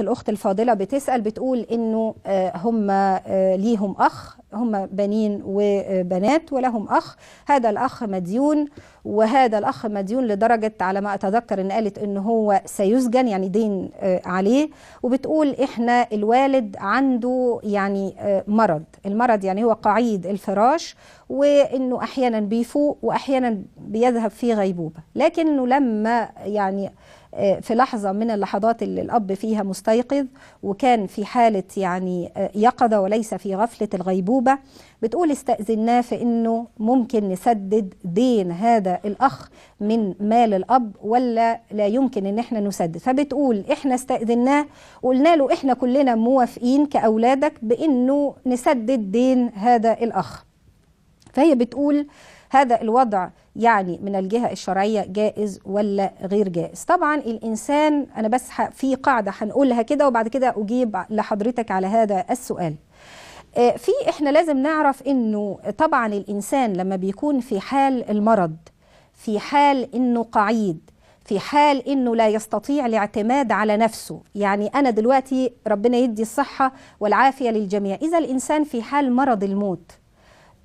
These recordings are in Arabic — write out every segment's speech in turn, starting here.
الأخت الفاضلة بتسأل بتقول إنه آه، هم آه، ليهم أخ هم بنين وبنات ولهم أخ هذا الأخ مديون وهذا الأخ مديون لدرجة على ما أتذكر إن قالت إن هو سيسجن يعني دين آه، عليه وبتقول إحنا الوالد عنده يعني مرض المرض يعني هو قعيد الفراش وانه احيانا بيفوق واحيانا بيذهب في غيبوبه لكنه لما يعني آه، في لحظة من اللحظات اللي الأب فيها مستيقظ وكان في حالة يعني آه، يقظة وليس في غفلة الغيبوبة بتقول استأذناه في أنه ممكن نسدد دين هذا الأخ من مال الأب ولا لا يمكن أن احنا نسدد فبتقول احنا استأذناه وقلنا له احنا كلنا موافقين كأولادك بأنه نسدد دين هذا الأخ فهي بتقول هذا الوضع يعني من الجهة الشرعية جائز ولا غير جائز طبعا الإنسان أنا بس في قاعدة هنقولها كده وبعد كده أجيب لحضرتك على هذا السؤال آه، في إحنا لازم نعرف أنه طبعا الإنسان لما بيكون في حال المرض في حال أنه قعيد في حال انه لا يستطيع الاعتماد على نفسه يعني انا دلوقتي ربنا يدي الصحه والعافيه للجميع اذا الانسان في حال مرض الموت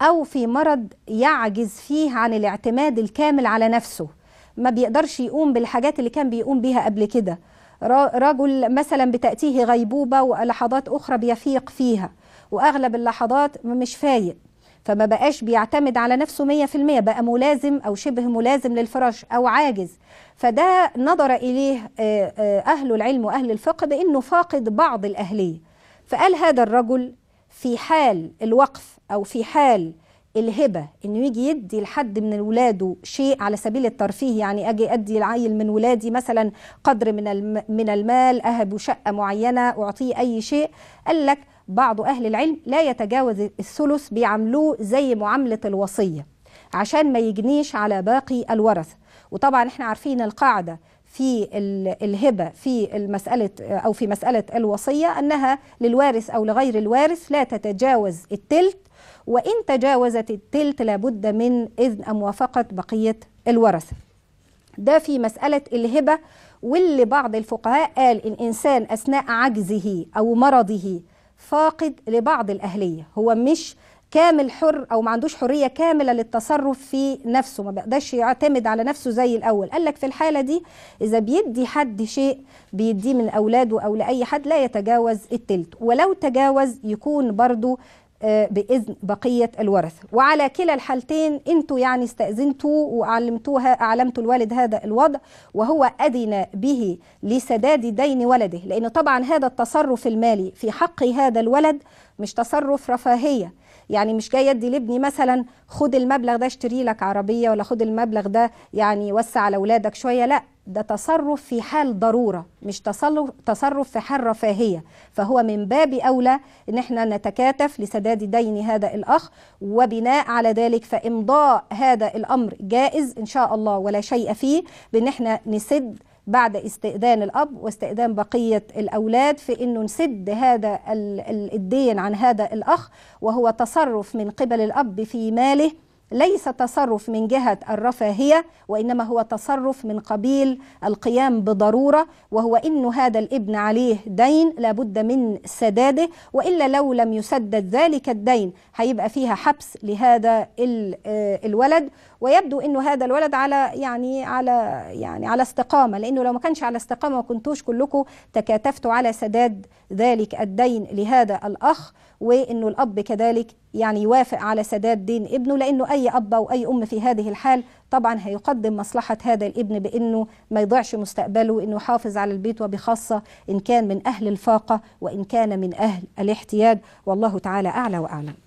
أو في مرض يعجز فيه عن الاعتماد الكامل على نفسه ما بيقدرش يقوم بالحاجات اللي كان بيقوم بيها قبل كده رجل مثلا بتأتيه غيبوبة ولحظات أخرى بيفيق فيها وأغلب اللحظات مش فايق فما بقاش بيعتمد على نفسه 100% بقى ملازم أو شبه ملازم للفراش أو عاجز فده نظر إليه آه، آه، أهل العلم وأهل الفقه بأنه فاقد بعض الأهلية فقال هذا الرجل في حال الوقف أو في حال الهبة إنه يجي يدي لحد من ولاده شيء على سبيل الترفيه يعني أجي أدي العيل من ولادي مثلا قدر من من المال أهب شقة معينة أعطيه أي شيء قال لك بعض أهل العلم لا يتجاوز الثلث بيعاملوه زي معاملة الوصية عشان ما يجنيش على باقي الورثة وطبعا احنا عارفين القاعدة في الهبة في المسألة أو في مسألة الوصية أنها للوارث أو لغير الوارث لا تتجاوز التلت وإن تجاوزت التلت لابد من إذن موافقة بقية الورثة ده في مسألة الهبة واللي بعض الفقهاء قال إن إنسان أثناء عجزه أو مرضه فاقد لبعض الأهلية هو مش كامل حر او ما عندوش حريه كامله للتصرف في نفسه ما بيقدرش يعتمد على نفسه زي الاول قال لك في الحاله دي اذا بيدي حد شيء بيديه من اولاده او لاي حد لا يتجاوز التلت ولو تجاوز يكون برضه آه، باذن بقيه الورث وعلى كلا الحالتين انتوا يعني استاذنتوا وعلمتوها اعلمتوا الوالد هذا الوضع وهو اذن به لسداد دين ولده لان طبعا هذا التصرف المالي في حق هذا الولد مش تصرف رفاهيه يعني مش جاي ادي لابني مثلا خد المبلغ ده اشتري لك عربيه ولا خد المبلغ ده يعني وسع على اولادك شويه لا ده تصرف في حال ضروره مش تصرف في حال رفاهيه فهو من باب اولى ان احنا نتكاتف لسداد دين هذا الاخ وبناء على ذلك فامضاء هذا الامر جائز ان شاء الله ولا شيء فيه بان احنا نسد بعد استئذان الأب واستئذان بقية الأولاد في أنه نسد هذا الدين عن هذا الأخ وهو تصرف من قبل الأب في ماله ليس تصرف من جهة الرفاهية وإنما هو تصرف من قبيل القيام بضرورة وهو إن هذا الابن عليه دين لابد من سداده وإلا لو لم يسدد ذلك الدين هيبقى فيها حبس لهذا آه، الولد ويبدو انه هذا الولد على يعني على يعني على استقامه لانه لو ما كانش على استقامه ما كنتوش كلكم تكاتفتوا على سداد ذلك الدين لهذا الاخ وانه الاب كذلك يعني يوافق على سداد دين ابنه لأنه أي أب أو أي أم في هذه الحال طبعا هيقدم مصلحة هذا الابن بأنه ما يضيعش مستقبله أنه يحافظ على البيت وبخاصة إن كان من أهل الفاقة وإن كان من أهل الاحتياج والله تعالى أعلى وأعلم